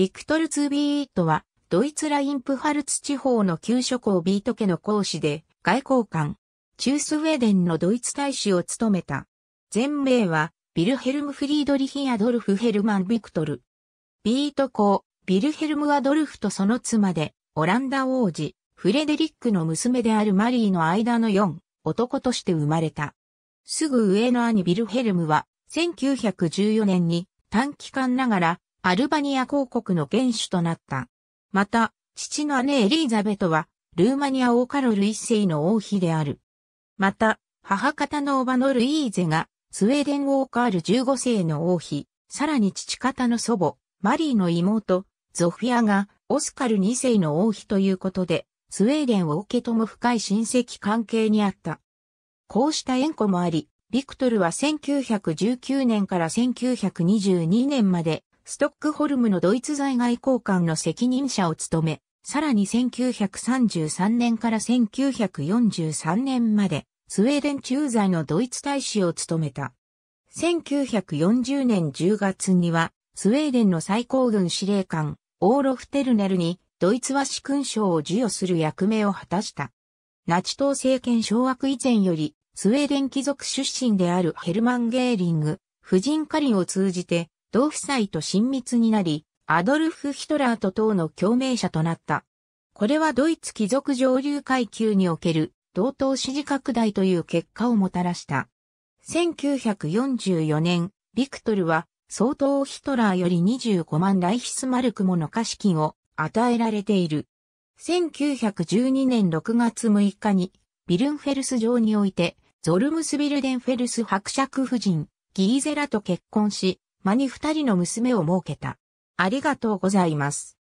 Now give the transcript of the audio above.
ビクトル・ツービートは、ドイツラインプハルツ地方の旧諸侯ビート家の講師で、外交官、中スウェーデンのドイツ大使を務めた。全名は、ビルヘルム・フリードリヒ・アドルフ・ヘルマン・ビクトル。ビート公、ビルヘルム・アドルフとその妻で、オランダ王子、フレデリックの娘であるマリーの間の4、男として生まれた。すぐ上の兄ビルヘルムは、1914年に短期間ながらアルバニア公国の元首となった。また、父の姉エリーザベトは、ルーマニア王カロル一世の王妃である。また、母方のおばのルイーゼが、スウェーデン王カール15世の王妃、さらに父方の祖母、マリーの妹、ゾフィアが、オスカル2世の王妃ということで、スウェーデンを受けとも深い親戚関係にあった。こうした縁故もあり、ビクトルは1919年から1922年までストックホルムのドイツ在外交換の責任者を務め、さらに1933年から1943年まで、スウェーデン駐在のドイツ大使を務めた。1940年10月には、スウェーデンの最高軍司令官、オーロフ・テルネルに、ドイツ和紙勲章を授与する役目を果たした。ナチ党政権掌握以前より、スウェーデン貴族出身であるヘルマン・ゲーリング、婦人カリンを通じて、同夫妻と親密になり、アドルフ・ヒトラーと党の共鳴者となった。これはドイツ貴族上流階級における同等支持拡大という結果をもたらした。1944年、ビクトルは総統ヒトラーより25万ライヒスマルクもの貸金を与えられている。1912年6月6日にビルンフェルス城においてゾルムスビルデンフェルス伯爵夫人ギーゼラと結婚し、間に二人の娘を設けた。ありがとうございます。